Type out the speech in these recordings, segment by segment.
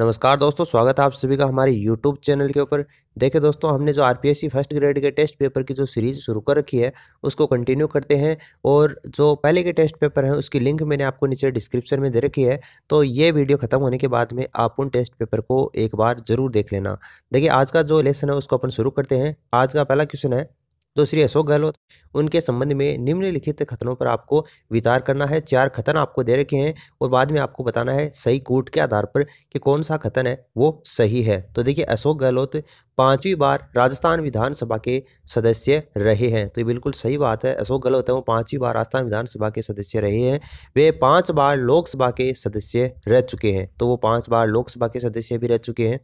नमस्कार दोस्तों स्वागत है आप सभी का हमारे यूट्यूब चैनल के ऊपर देखे दोस्तों हमने जो आरपीएससी फर्स्ट ग्रेड के टेस्ट पेपर की जो सीरीज़ शुरू कर रखी है उसको कंटिन्यू करते हैं और जो पहले के टेस्ट पेपर हैं उसकी लिंक मैंने आपको नीचे डिस्क्रिप्शन में दे रखी है तो ये वीडियो खत्म होने के बाद में आप उन टेस्ट पेपर को एक बार जरूर देख लेना देखिए आज का जो लेसन है उसको अपन शुरू करते हैं आज का पहला क्वेश्चन है तो श्री अशोक गहलोत उनके संबंध में निम्नलिखित खतनों पर आपको विचार करना है चार खतन आपको दे रखे हैं और बाद में आपको बताना है सही कूट के आधार पर कि कौन सा खतन है वो सही है तो देखिए अशोक गहलोत पांचवी बार राजस्थान विधानसभा के सदस्य रहे हैं तो ये बिल्कुल सही बात है अशोक गहलोत है वो पांचवी बार राजस्थान विधानसभा के सदस्य रहे हैं वे पांच बार लोकसभा के सदस्य रह चुके हैं तो वो पांच बार लोकसभा के सदस्य भी रह चुके हैं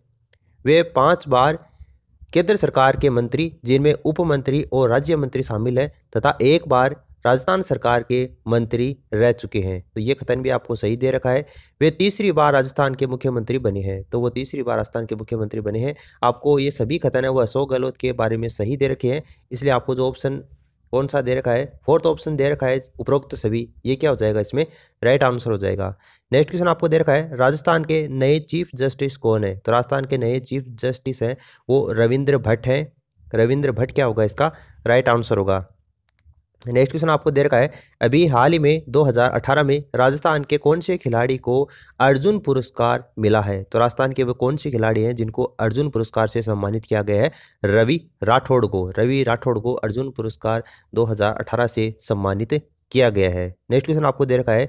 वे पांच बार केंद्र सरकार के मंत्री जिनमें उप मंत्री और राज्य मंत्री शामिल हैं तथा एक बार राजस्थान सरकार के मंत्री रह चुके हैं तो ये खतन भी आपको सही दे रखा है वे तीसरी बार राजस्थान के मुख्यमंत्री बने हैं तो वो तीसरी बार राजस्थान के मुख्यमंत्री बने हैं आपको ये सभी खतन है वो अशोक गहलोत के बारे में सही दे रखे हैं इसलिए आपको जो ऑप्शन कौन सा दे रखा है फोर्थ ऑप्शन दे रखा है उपरोक्त सभी ये क्या हो जाएगा इसमें राइट आंसर हो जाएगा नेक्स्ट क्वेश्चन आपको दे रखा है राजस्थान के नए चीफ जस्टिस कौन है तो राजस्थान के नए चीफ जस्टिस हैं वो रविंद्र भट्ट हैं रविंद्र भट्ट क्या होगा इसका राइट आंसर होगा नेक्स्ट क्वेश्चन आपको दे रखा है अभी हाल ही में 2018 में राजस्थान के कौन से खिलाड़ी को अर्जुन पुरस्कार मिला है तो राजस्थान के वे कौन से खिलाड़ी हैं जिनको अर्जुन पुरस्कार से सम्मानित किया गया है रवि राठौड़ को रवि राठौड़ को अर्जुन पुरस्कार 2018 से सम्मानित किया गया है नेक्स्ट क्वेश्चन आपको दे रखा है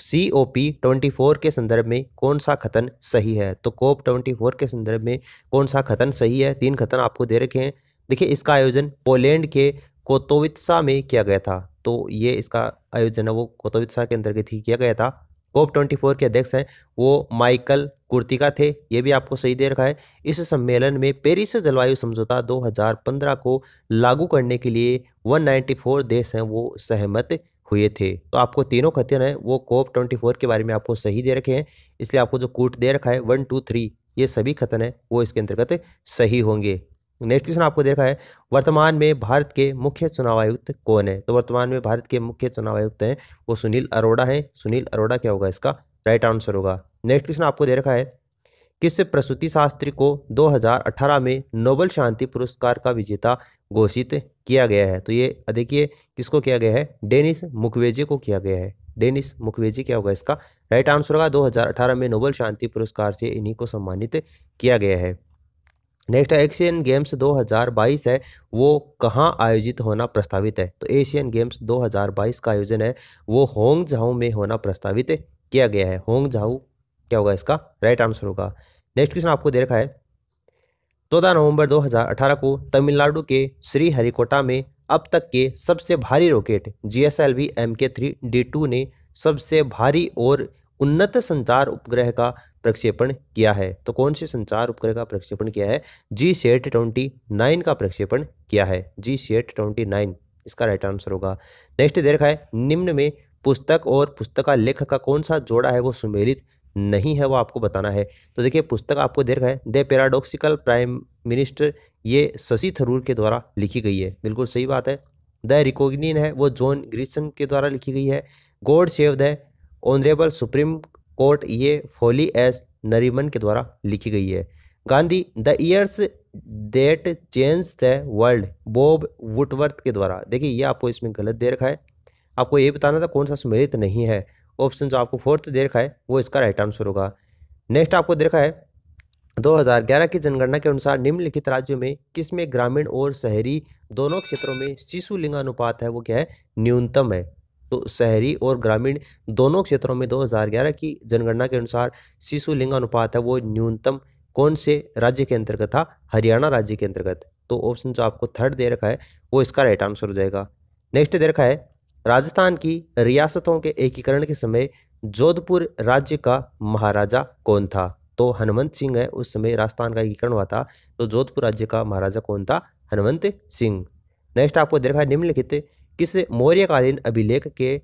C O P twenty four के संदर्भ में कौन सा खतन सही है तो कोप ट्वेंटी फोर के संदर्भ में कौन सा खतन सही है तीन खतन आपको दे रखे हैं देखिए इसका आयोजन पोलैंड के कोतोवित्सा में किया गया था तो ये इसका आयोजन है वो कोतोवित्सा के अंतर्गत ही किया गया था कोप ट्वेंटी फोर के अध्यक्ष हैं वो माइकल कुर्तिका थे ये भी आपको सही दे रखा है इस सम्मेलन में पेरिस जलवायु समझौता 2015 को लागू करने के लिए 194 देश हैं वो सहमत हुए थे तो आपको तीनों खतन हैं वो कोप ट्वेंटी फोर के बारे में आपको सही दे रखे हैं इसलिए आपको जो कूट दे रखा है वन टू थ्री ये सभी खतन है वो इसके अंतर्गत सही होंगे नेक्स्ट क्वेश्चन आपको देखा है वर्तमान में भारत के मुख्य चुनाव आयुक्त कौन है तो वर्तमान में भारत के मुख्य चुनाव आयुक्त हैं वो सुनील अरोड़ा हैं सुनील अरोड़ा क्या होगा इसका राइट आंसर होगा नेक्स्ट क्वेश्चन आपको दे रखा है किस प्रसूति शास्त्री को 2018 में नोबल शांति पुरस्कार का विजेता घोषित किया गया है तो ये देखिए किसको किया गया है डेनिस मुखवेजे को किया गया है डेनिस मुखवेजे क्या होगा इसका राइट आंसर होगा 2018 में नोबल शांति पुरस्कार से इन्हीं को सम्मानित किया गया है नेक्स्ट एशियन गेम्स 2022 है वो कहाँ आयोजित होना प्रस्तावित है तो एशियन गेम्स 2022 का आयोजन है वो होंग झाऊ में होना प्रस्तावित किया गया है होंग झाऊ क्या होगा इसका राइट आंसर होगा नेक्स्ट क्वेश्चन आपको दे रखा है चौदह नवंबर 2018 को तमिलनाडु के श्रीहरिकोटा में अब तक के सबसे भारी rocket G S L V M K three D two ने सबसे भारी और उन्नत संचार उपग्रह का प्रक्षेपण किया है तो कौन से संचार उपग्रह का प्रक्षेपण किया है जी सेट ट्वेंटी नाइन का प्रक्षेपण किया है जी सेट ट्वेंटी नाइन इसका राइट आंसर होगा नेक्स्ट दे रखा है निम्न में पुस्तक और पुस्तका लेख का कौन सा जोड़ा है वो सुमेलित नहीं है वो आपको बताना है तो देखिए पुस्तक आपको दे रखा है द पेराडोक्सिकल प्राइम मिनिस्टर ये शशि थरूर के द्वारा लिखी गई है बिल्कुल सही बात है द रिकोगिन है वो जॉन ग्रीसन के द्वारा लिखी गई है God save the honourable supreme court ये फोली एस नरीमन के द्वारा लिखी गई है Gandhi the years that change the world Bob Woodworth के द्वारा देखिए ये आपको इसमें गलत दे रखा है आपको ये बताना था कौन सा सुमेलित नहीं है ऑप्शन जो आपको फोर्थ दे रखा है वो इसका राइट आंसर होगा नेक्स्ट आपको दे रखा है 2011 की जनगणना के अनुसार निम्नलिखित राज्यों में किसमें ग्रामीण और शहरी दोनों क्षेत्रों में शिशु लिंगानुपात है वो क्या है न्यूनतम है तो शहरी और ग्रामीण दोनों क्षेत्रों में 2011 की जनगणना के अनुसार शिशु अनुपात है वो न्यूनतम कौन से राज्य के अंतर्गत था हरियाणा राज्य के अंतर्गत तो ऑप्शन जो आपको थर्ड दे रखा है वो इसका राइट आंसर हो जाएगा नेक्स्ट दे रखा है राजस्थान की रियासतों के एकीकरण के समय जोधपुर राज्य का महाराजा कौन था तो हनुमंत सिंह है उस समय राजस्थान का एकीकरण हुआ था तो जोधपुर राज्य का महाराजा कौन था हनुमंत सिंह नेक्स्ट आपको देखा है निम्नलिखित किस मौर्यकालीन अभिलेख के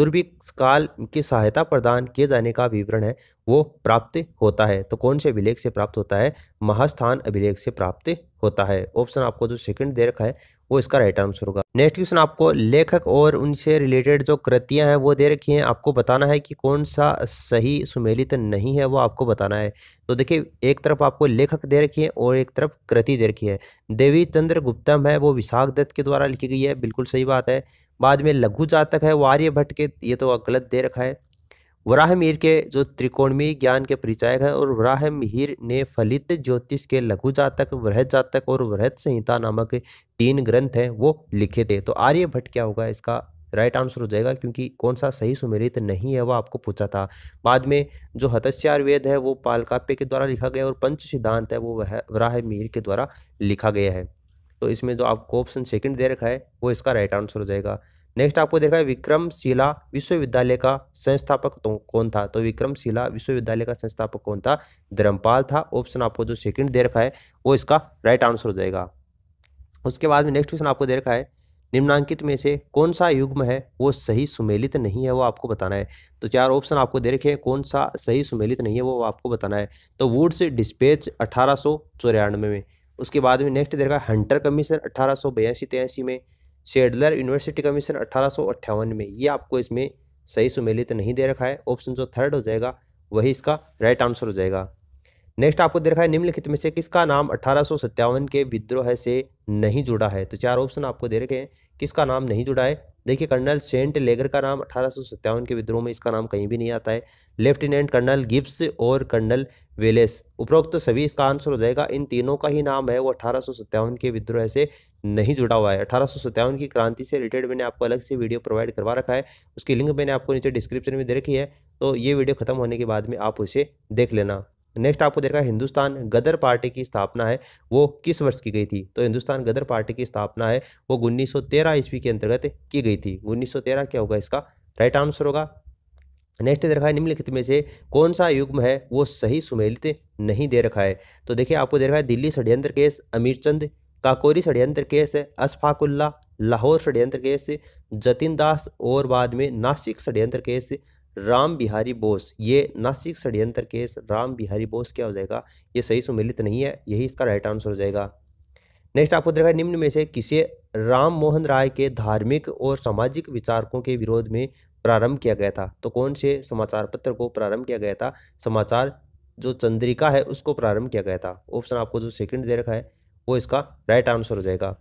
दुर्भिक्ष काल की सहायता प्रदान किए जाने का विवरण है वो प्राप्त होता है तो कौन से अभिलेख से प्राप्त होता है महास्थान अभिलेख से प्राप्त होता है ऑप्शन आपको जो सेकंड दे रखा है वो इसका राइट आंसर होगा नेक्स्ट क्वेश्चन आपको लेखक और उनसे रिलेटेड जो कृतियां हैं वो दे रखी हैं आपको बताना है कि कौन सा सही सुमेलित नहीं है वो आपको बताना है तो देखिए एक तरफ आपको लेखक दे रखी है और एक तरफ कृति दे रखी है देवी चंद्र गुप्तम है वो विशाख दत्त के द्वारा लिखी गई है बिल्कुल सही बात है बाद में लघु जातक है वो आर्यभट्ट के ये तो गलत दे रखा है वराह मीर के जो त्रिकोणमी ज्ञान के परिचायक हैं और वराह मिहिर ने फलित ज्योतिष के लघु जातक वृहद जातक और वृहद संहिता नामक तीन ग्रंथ हैं वो लिखे थे तो आर्यभट्ट क्या होगा इसका राइट आंसर हो जाएगा क्योंकि कौन सा सही सुमेलित नहीं है वो आपको पूछा था बाद में जो हतस्यार वेद है वो पालकाप्य के द्वारा लिखा गया और पंच सिद्धांत है वो वह वराह मिहिर के द्वारा लिखा गया है तो इसमें जो आपको ऑप्शन सेकंड दे रखा है वो इसका राइट आंसर हो जाएगा नेक्स्ट आपको देखा है विक्रमशिला विश्वविद्यालय का संस्थापक तो कौन था तो विक्रमशिला विश्वविद्यालय का संस्थापक कौन था धर्मपाल था ऑप्शन आपको जो सेकंड दे रखा है वो इसका राइट आंसर हो जाएगा उसके बाद में नेक्स्ट क्वेश्चन आपको दे रखा है निम्नांकित में से कौन सा युग्म है वो सही सुमेलित नहीं है वो आपको बताना है तो चार ऑप्शन आपको दे रखे हैं कौन सा सही सुमेलित नहीं है वो आपको बताना है तो वुड्स डिस्पेच अठारह में उसके बाद में नेक्स्ट दे रखा है हंटर कमीशन अठारह सौ बयासी में शेडलर यूनिवर्सिटी कमीशन अट्ठारह में ये आपको इसमें सही सुमेलित नहीं दे रखा है ऑप्शन जो थर्ड हो जाएगा वही इसका राइट आंसर हो जाएगा नेक्स्ट आपको दे रखा है निम्नलिखित में से किसका नाम अठारह के विद्रोह से नहीं जुड़ा है तो चार ऑप्शन आपको दे रखे हैं किसका नाम नहीं जुड़ा है देखिए कर्नल सेंट लेगर का नाम अठारह के विद्रोह में इसका नाम कहीं भी नहीं आता है लेफ्टिनेंट कर्नल गिब्स और कर्नल वेलेस उपरोक्त तो सभी इसका आंसर हो जाएगा इन तीनों का ही नाम है वो अठारह के विद्रोह से नहीं जुड़ा हुआ है अठारह की क्रांति से रिलेटेड मैंने आपको अलग से वीडियो प्रोवाइड करवा रखा है उसकी लिंक मैंने आपको नीचे डिस्क्रिप्शन में दे रखी है तो ये वीडियो खत्म होने के बाद में आप उसे देख लेना नेक्स्ट आपको देखा हिंदुस्तान गदर पार्टी की स्थापना है वो किस वर्ष की गई थी तो हिंदुस्तान गदर पार्टी की स्थापना है वो उन्नीस ईस्वी के अंतर्गत की गई थी उन्नीस क्या होगा इसका राइट आंसर होगा नेक्स्ट दे रखा है निम्नलिखित में से कौन सा युग्म है वो सही सुमेलित नहीं दे रखा है तो देखिए आपको दे रखा है दिल्ली षड्यंत्र केस अमीर चंद काकोरी षड्यंत्र केस अशफाकुल्ला लाहौर षड्यंत्र केस जतिन दास और बाद में नासिक षड्यंत्र केस राम बिहारी बोस ये नासिक षड्यंत्र केस राम बिहारी बोस क्या हो जाएगा ये सही सुमिलित नहीं है यही इसका राइट आंसर हो जाएगा नेक्स्ट आपको देखा निम्न में से किसे राम मोहन राय के धार्मिक और सामाजिक विचारकों के विरोध में प्रारंभ किया गया था तो कौन से समाचार पत्र को प्रारंभ किया गया था समाचार जो चंद्रिका है उसको प्रारंभ किया गया था ऑप्शन आपको जो सेकंड दे रखा है वो इसका राइट आंसर हो जाएगा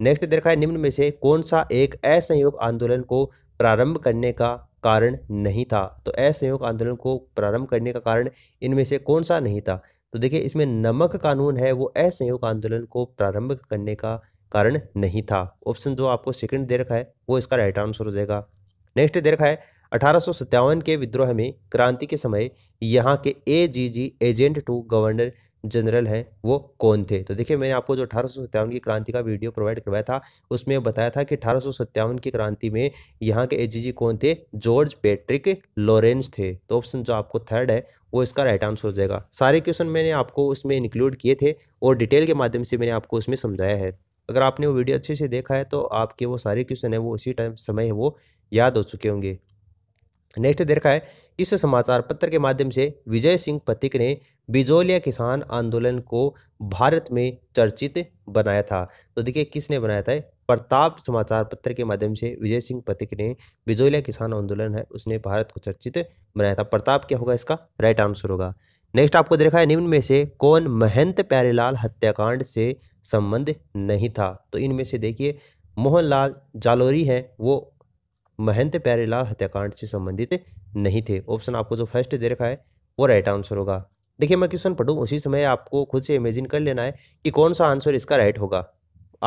नेक्स्ट दे रखा है निम्न में से कौन सा एक असहयोग आंदोलन को प्रारंभ करने का कारण नहीं था तो असहयोग आंदोलन को प्रारंभ करने का कारण इनमें से कौन सा नहीं था तो देखिए इसमें नमक कानून है वो असहयोग आंदोलन को प्रारंभ करने का कारण नहीं था ऑप्शन जो आपको सेकंड दे रखा है वो इसका राइट आंसर हो जाएगा नेक्स्ट दे रखा है अठारह के विद्रोह में क्रांति के समय यहाँ के A agent to governor general हैं वो कौन थे तो देखिए मैंने आपको जो अठारह की क्रांति का वीडियो प्रोवाइड करवाया था उसमें बताया था कि अठारह की क्रांति में यहाँ के एजीजी कौन थे जॉर्ज पेट्रिक लॉरेंस थे तो ऑप्शन जो आपको थर्ड है वो इसका राइट आंसर हो जाएगा सारे क्वेश्चन मैंने आपको उसमें इंक्लूड किए थे और डिटेल के माध्यम से मैंने आपको उसमें समझाया है अगर आपने वो वीडियो अच्छे से देखा है तो आपके वो सारे क्वेश्चन है वो उसी टाइम समय है वो याद हो चुके होंगे नेक्स्ट देखा है इस समाचार पत्र के माध्यम से विजय सिंह पथिक ने बिजोलिया किसान आंदोलन को भारत में चर्चित बनाया था तो देखिए किसने बनाया था प्रताप समाचार पत्र के माध्यम से विजय सिंह पथिक ने बिजोलिया किसान आंदोलन है उसने भारत को चर्चित बनाया था प्रताप क्या होगा इसका राइट आंसर होगा नेक्स्ट आपको देखा है निम्न में से कौन महंत प्यारेलाल हत्याकांड से संबंध नहीं था तो इनमें से देखिए मोहनलाल जालोरी है वो महंत प्यारेलाल हत्याकांड से संबंधित नहीं थे ऑप्शन आपको जो फर्स्ट दे रखा है वो राइट आंसर होगा देखिए मैं क्वेश्चन पढ़ूँ उसी समय आपको खुद से इमेजिन कर लेना है कि कौन सा आंसर इसका राइट होगा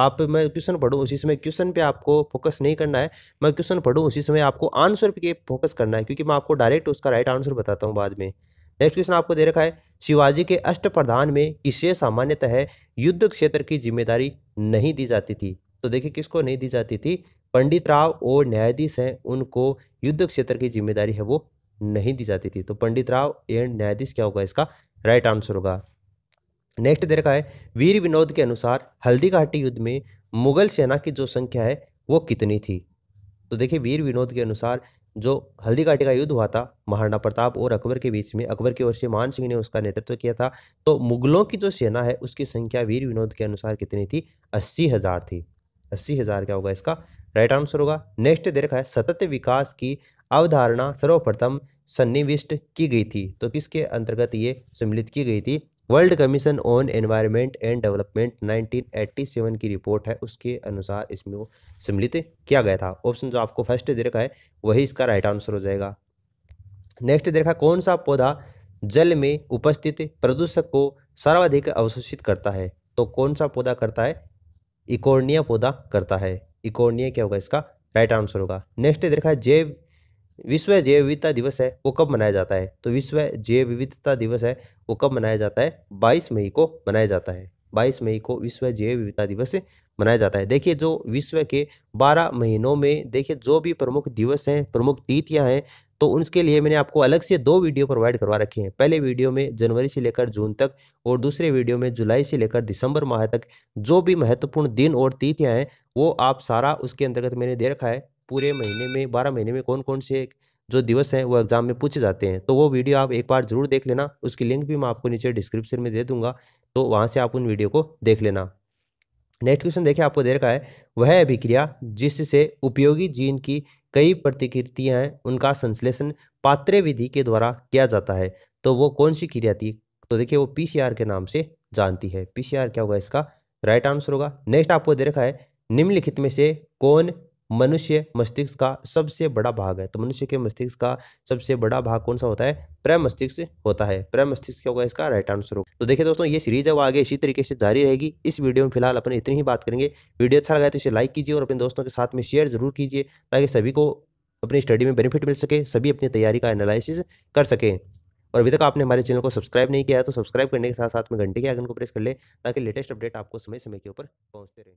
आप मैं क्वेश्चन पढ़ूँ उसी समय क्वेश्चन पे आपको फोकस नहीं करना है मैं क्वेश्चन पढ़ूँ उसी समय आपको आंसर पे फोकस करना है क्योंकि मैं आपको डायरेक्ट उसका राइट आंसर बताता हूँ बाद में नेक्स्ट क्वेश्चन आपको दे रखा है शिवाजी के अष्ट प्रधान में किसे सामान्यतः युद्ध क्षेत्र की जिम्मेदारी नहीं दी जाती थी तो देखिए किसको नहीं दी जाती थी पंडित राव और न्यायाधीश हैं उनको युद्ध क्षेत्र की जिम्मेदारी है वो नहीं दी जाती थी तो पंडित राव एंड न्यायाधीश क्या होगा इसका राइट आंसर होगा नेक्स्ट दे रखा है वीर विनोद के अनुसार हल्दी घाटी युद्ध में मुगल सेना की जो संख्या है वो कितनी थी तो देखिए वीर विनोद के अनुसार जो हल्दी घाटी का युद्ध हुआ था महाराणा प्रताप और अकबर के बीच में अकबर की ओर से मान सिंह ने उसका नेतृत्व किया था तो मुगलों की जो सेना है उसकी संख्या वीर विनोद के अनुसार कितनी थी अस्सी हज़ार थी अस्सी हज़ार क्या होगा इसका राइट आंसर होगा नेक्स्ट दे रखा है सतत विकास की अवधारणा सर्वप्रथम सन्निविष्ट की गई थी तो किसके अंतर्गत ये सम्मिलित की गई थी world commission on environment and development 1987 की रिपोर्ट है उसके अनुसार इसमें वो सम्मिलित किया गया था ऑप्शन जो आपको फर्स्ट दे रखा है वही इसका राइट आंसर हो जाएगा नेक्स्ट दे रखा कौन सा पौधा जल में उपस्थित प्रदूषक को सर्वाधिक अवशोषित करता है तो कौन सा पौधा करता है इकोर्निया पौधा करता है इकोर्निया क्या होगा इसका राइट आंसर होगा नेक्स्ट देखा है जैव विश्व जैव विविधता दिवस है वो कब मनाया जाता है तो विश्व जैव विविधता दिवस है वो कब मनाया जाता है बाईस मई को मनाया जाता है बाईस मई को विश्व जैव विविधता दिवस मनाया जाता है देखिए जो विश्व के बारह महीनों में देखिए जो भी प्रमुख दिवस हैं प्रमुख तिथियाँ हैं तो उनके लिए मैंने आपको अलग से दो वीडियो प्रोवाइड करवा रखे हैं पहले वीडियो में जनवरी से लेकर जून तक और दूसरे वीडियो में जुलाई से लेकर दिसंबर माह तक जो भी महत्वपूर्ण दिन और तिथियाँ हैं वो आप सारा उसके अंतर्गत मैंने दे रखा है पूरे महीने में बारह महीने में कौन कौन से जो दिवस हैं वो एग्ज़ाम में पूछे जाते हैं तो वो वीडियो आप एक बार जरूर देख लेना उसकी लिंक भी मैं आपको नीचे डिस्क्रिप्शन में दे दूंगा तो वहाँ से आप उन वीडियो को देख लेना नेक्स्ट क्वेश्चन देखिए आपको दे रखा है वह अभिक्रिया जिससे उपयोगी जीन की कई प्रतिकृतियाँ हैं उनका संश्लेषण पात्र विधि के द्वारा किया जाता है तो वो कौन सी क्रिया थी तो देखिए वो पीसीआर के नाम से जानती है पीसीआर क्या होगा इसका राइट आंसर होगा नेक्स्ट आपको दे रखा है निम्नलिखित में से कौन मनुष्य मस्तिष्क का सबसे बड़ा भाग है तो मनुष्य के मस्तिष्क का सबसे बड़ा भाग कौन सा होता है प्रमस्तिष्क होता है प्रमस्तिष्क क्या होगा इसका राइट आंसर होगा तो देखिए दोस्तों ये सीरीज अब आगे इसी तरीके से जारी रहेगी इस वीडियो में फिलहाल अपन इतनी ही बात करेंगे वीडियो अच्छा लगा तो इसे लाइक कीजिए और अपने दोस्तों के साथ में शेयर जरूर कीजिए ताकि सभी को अपनी स्टडी में बेनिफिट मिल सके सभी अपनी तैयारी का एनालिसिस कर सके और अभी तक आपने हमारे चैनल को सब्सक्राइब नहीं किया है तो सब्सक्राइब करने के साथ साथ में घंटे के आइकन को प्रेस कर ले ताकि लेटेस्ट अपडेट आपको समय समय के ऊपर पहुंचते रहे